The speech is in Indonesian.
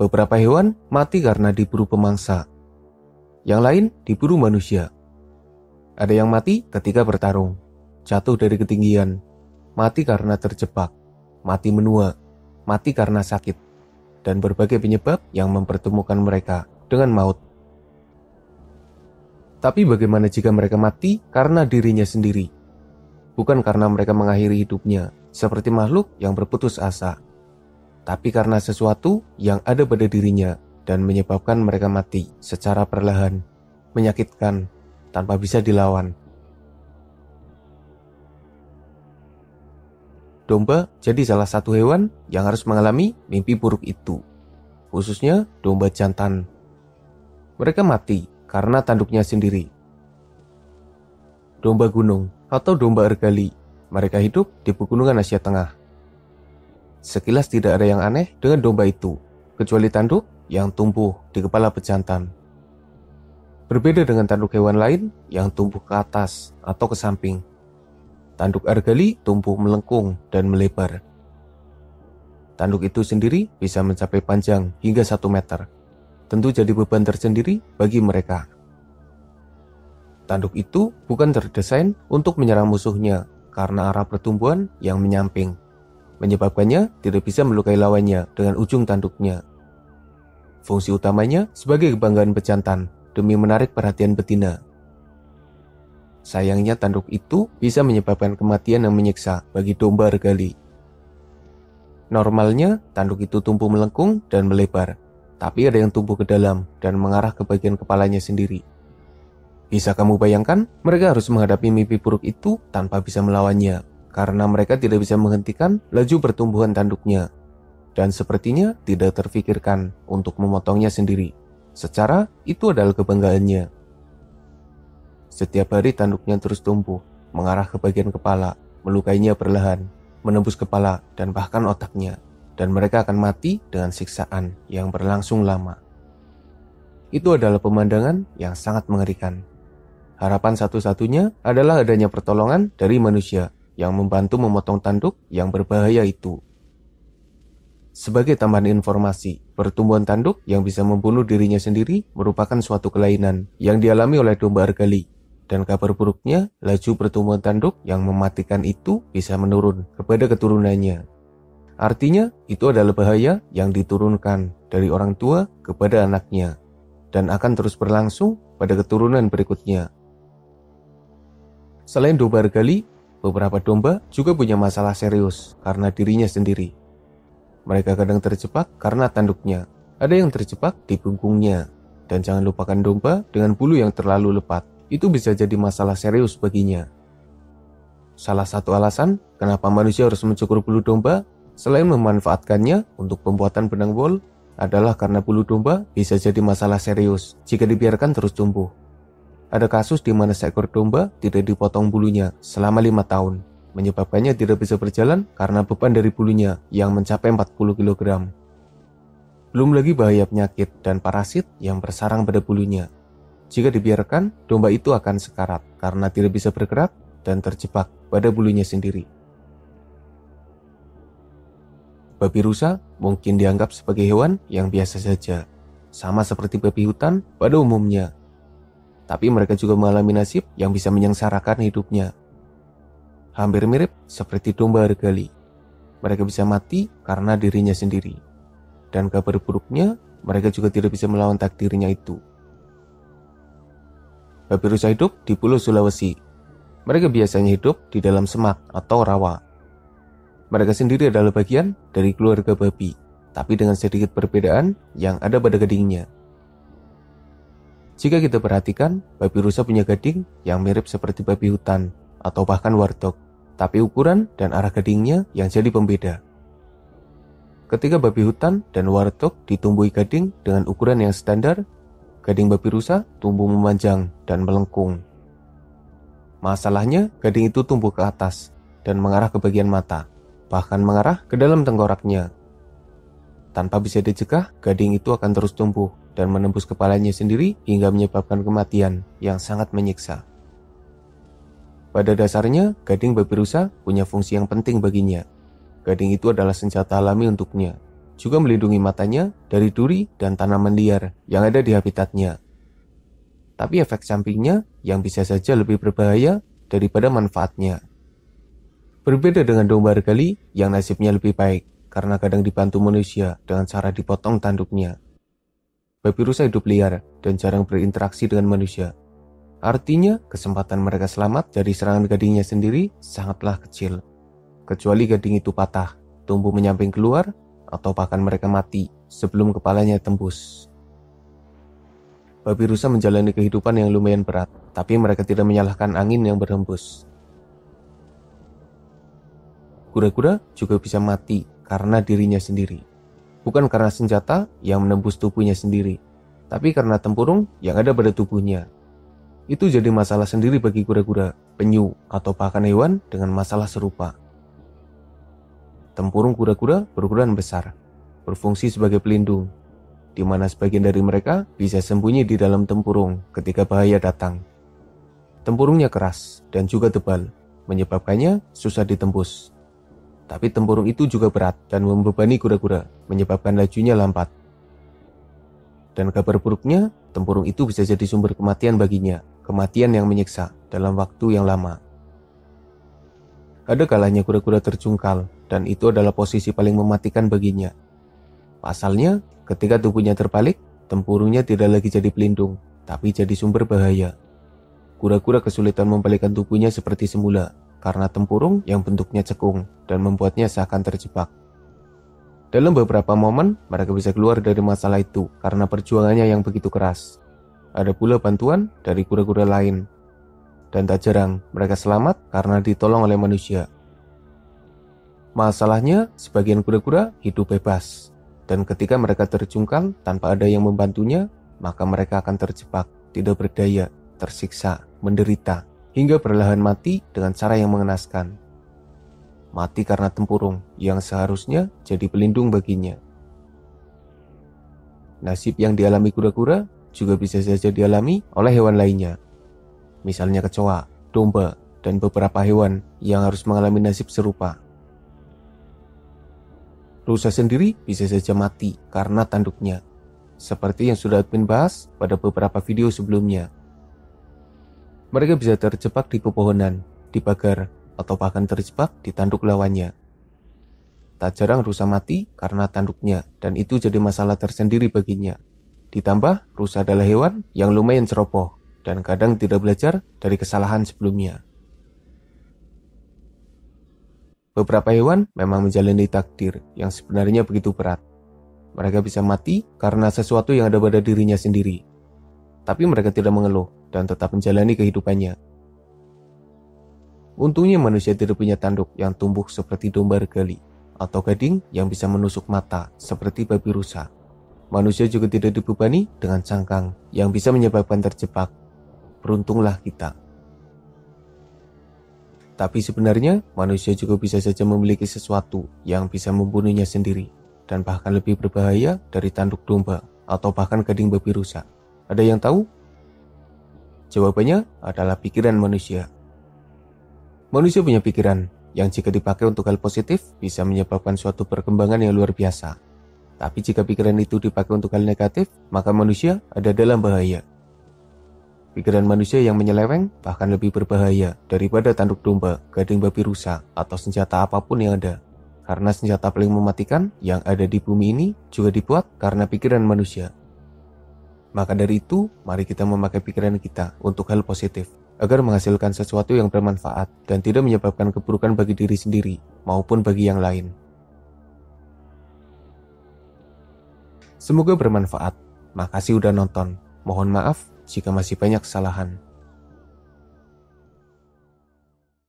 Beberapa hewan mati karena diburu pemangsa. Yang lain diburu manusia. Ada yang mati ketika bertarung, jatuh dari ketinggian, mati karena terjebak, mati menua, mati karena sakit, dan berbagai penyebab yang mempertemukan mereka dengan maut. Tapi bagaimana jika mereka mati karena dirinya sendiri? Bukan karena mereka mengakhiri hidupnya, seperti makhluk yang berputus asa tapi karena sesuatu yang ada pada dirinya dan menyebabkan mereka mati secara perlahan, menyakitkan, tanpa bisa dilawan. Domba jadi salah satu hewan yang harus mengalami mimpi buruk itu, khususnya domba jantan. Mereka mati karena tanduknya sendiri. Domba gunung atau domba ergali, mereka hidup di pegunungan Asia Tengah. Sekilas tidak ada yang aneh dengan domba itu, kecuali tanduk yang tumbuh di kepala pejantan. Berbeda dengan tanduk hewan lain yang tumbuh ke atas atau ke samping. Tanduk argali tumbuh melengkung dan melebar. Tanduk itu sendiri bisa mencapai panjang hingga 1 meter. Tentu jadi beban tersendiri bagi mereka. Tanduk itu bukan terdesain untuk menyerang musuhnya karena arah pertumbuhan yang menyamping menyebabkannya tidak bisa melukai lawannya dengan ujung tanduknya. Fungsi utamanya sebagai kebanggaan pejantan demi menarik perhatian betina. Sayangnya tanduk itu bisa menyebabkan kematian yang menyiksa bagi domba regali. Normalnya, tanduk itu tumbuh melengkung dan melebar, tapi ada yang tumbuh ke dalam dan mengarah ke bagian kepalanya sendiri. Bisa kamu bayangkan, mereka harus menghadapi mimpi buruk itu tanpa bisa melawannya karena mereka tidak bisa menghentikan laju pertumbuhan tanduknya dan sepertinya tidak terfikirkan untuk memotongnya sendiri. Secara itu adalah kebanggaannya. Setiap hari tanduknya terus tumbuh, mengarah ke bagian kepala, melukainya perlahan, menembus kepala dan bahkan otaknya, dan mereka akan mati dengan siksaan yang berlangsung lama. Itu adalah pemandangan yang sangat mengerikan. Harapan satu-satunya adalah adanya pertolongan dari manusia yang membantu memotong tanduk yang berbahaya itu. Sebagai tambahan informasi, pertumbuhan tanduk yang bisa membunuh dirinya sendiri merupakan suatu kelainan yang dialami oleh domba argali. Dan kabar buruknya, laju pertumbuhan tanduk yang mematikan itu bisa menurun kepada keturunannya. Artinya, itu adalah bahaya yang diturunkan dari orang tua kepada anaknya dan akan terus berlangsung pada keturunan berikutnya. Selain domba argali, Beberapa domba juga punya masalah serius karena dirinya sendiri. Mereka kadang terjebak karena tanduknya, ada yang terjebak di punggungnya. Dan jangan lupakan domba dengan bulu yang terlalu lebat, itu bisa jadi masalah serius baginya. Salah satu alasan kenapa manusia harus mencukur bulu domba, selain memanfaatkannya untuk pembuatan benang wol, adalah karena bulu domba bisa jadi masalah serius jika dibiarkan terus tumbuh. Ada kasus di mana seekor domba tidak dipotong bulunya selama lima tahun, menyebabkannya tidak bisa berjalan karena beban dari bulunya yang mencapai 40 kg. Belum lagi bahaya penyakit dan parasit yang bersarang pada bulunya. Jika dibiarkan, domba itu akan sekarat karena tidak bisa bergerak dan terjebak pada bulunya sendiri. Babi rusa mungkin dianggap sebagai hewan yang biasa saja, sama seperti babi hutan pada umumnya tapi mereka juga mengalami nasib yang bisa menyengsarakan hidupnya. Hampir mirip seperti domba regali. Mereka bisa mati karena dirinya sendiri. Dan kabar buruknya, mereka juga tidak bisa melawan takdirnya itu. Babi rusa hidup di Pulau Sulawesi. Mereka biasanya hidup di dalam semak atau rawa. Mereka sendiri adalah bagian dari keluarga babi, tapi dengan sedikit perbedaan yang ada pada gadingnya. Jika kita perhatikan, babi rusa punya gading yang mirip seperti babi hutan atau bahkan warteg, tapi ukuran dan arah gadingnya yang jadi pembeda. Ketika babi hutan dan warteg ditumbuhi gading dengan ukuran yang standar, gading babi rusa tumbuh memanjang dan melengkung. Masalahnya, gading itu tumbuh ke atas dan mengarah ke bagian mata, bahkan mengarah ke dalam tenggoraknya. Tanpa bisa dicegah, gading itu akan terus tumbuh dan menembus kepalanya sendiri hingga menyebabkan kematian yang sangat menyiksa. Pada dasarnya, gading babi rusa punya fungsi yang penting baginya. Gading itu adalah senjata alami untuknya, juga melindungi matanya dari duri dan tanaman liar yang ada di habitatnya. Tapi efek sampingnya yang bisa saja lebih berbahaya daripada manfaatnya. Berbeda dengan domba regali yang nasibnya lebih baik karena kadang dibantu manusia dengan cara dipotong tanduknya. Babi rusa hidup liar dan jarang berinteraksi dengan manusia. Artinya, kesempatan mereka selamat dari serangan gadingnya sendiri sangatlah kecil. Kecuali gading itu patah, tumbuh menyamping keluar, atau bahkan mereka mati sebelum kepalanya tembus. Babi rusa menjalani kehidupan yang lumayan berat, tapi mereka tidak menyalahkan angin yang berhembus. Kura-kura juga bisa mati karena dirinya sendiri bukan karena senjata yang menembus tubuhnya sendiri, tapi karena tempurung yang ada pada tubuhnya. Itu jadi masalah sendiri bagi kura-kura, penyu, atau bahkan hewan dengan masalah serupa. Tempurung kura-kura berukuran besar, berfungsi sebagai pelindung, di mana sebagian dari mereka bisa sembunyi di dalam tempurung ketika bahaya datang. Tempurungnya keras dan juga tebal, menyebabkannya susah ditembus. Tapi tempurung itu juga berat dan membebani kura-kura, menyebabkan lajunya lambat. Dan kabar buruknya, tempurung itu bisa jadi sumber kematian baginya, kematian yang menyiksa dalam waktu yang lama. Ada kalanya kura-kura terjungkal, dan itu adalah posisi paling mematikan baginya. Pasalnya, ketika tubuhnya terbalik, tempurungnya tidak lagi jadi pelindung, tapi jadi sumber bahaya. Kura-kura kesulitan membalikkan tubuhnya seperti semula, karena tempurung yang bentuknya cekung dan membuatnya seakan terjebak. Dalam beberapa momen, mereka bisa keluar dari masalah itu karena perjuangannya yang begitu keras. Ada pula bantuan dari kura-kura lain. Dan tak jarang, mereka selamat karena ditolong oleh manusia. Masalahnya, sebagian kura-kura hidup bebas. Dan ketika mereka terjungkal tanpa ada yang membantunya, maka mereka akan terjebak, tidak berdaya, tersiksa, menderita, hingga perlahan mati dengan cara yang mengenaskan. Mati karena tempurung yang seharusnya jadi pelindung baginya. Nasib yang dialami kura-kura juga bisa saja dialami oleh hewan lainnya. Misalnya kecoa, domba, dan beberapa hewan yang harus mengalami nasib serupa. Rusa sendiri bisa saja mati karena tanduknya, seperti yang sudah admin bahas pada beberapa video sebelumnya. Mereka bisa terjebak di pepohonan, di pagar, atau bahkan terjebak di tanduk lawannya. Tak jarang rusa mati karena tanduknya, dan itu jadi masalah tersendiri baginya. Ditambah, rusa adalah hewan yang lumayan ceroboh, dan kadang tidak belajar dari kesalahan sebelumnya. Beberapa hewan memang menjalani takdir yang sebenarnya begitu berat. Mereka bisa mati karena sesuatu yang ada pada dirinya sendiri. Tapi mereka tidak mengeluh, dan tetap menjalani kehidupannya. Untungnya manusia tidak punya tanduk yang tumbuh seperti domba regali atau gading yang bisa menusuk mata seperti babi rusa. Manusia juga tidak dibebani dengan cangkang yang bisa menyebabkan terjebak. Beruntunglah kita. Tapi sebenarnya manusia juga bisa saja memiliki sesuatu yang bisa membunuhnya sendiri dan bahkan lebih berbahaya dari tanduk domba atau bahkan gading babi rusa. Ada yang tahu? Jawabannya adalah pikiran manusia. Manusia punya pikiran yang jika dipakai untuk hal positif bisa menyebabkan suatu perkembangan yang luar biasa. Tapi jika pikiran itu dipakai untuk hal negatif, maka manusia ada dalam bahaya. Pikiran manusia yang menyeleweng bahkan lebih berbahaya daripada tanduk domba, gading babi rusa, atau senjata apapun yang ada. Karena senjata paling mematikan yang ada di bumi ini juga dibuat karena pikiran manusia. Maka dari itu, mari kita memakai pikiran kita untuk hal positif agar menghasilkan sesuatu yang bermanfaat dan tidak menyebabkan keburukan bagi diri sendiri maupun bagi yang lain. Semoga bermanfaat. Makasih udah nonton. Mohon maaf jika masih banyak kesalahan.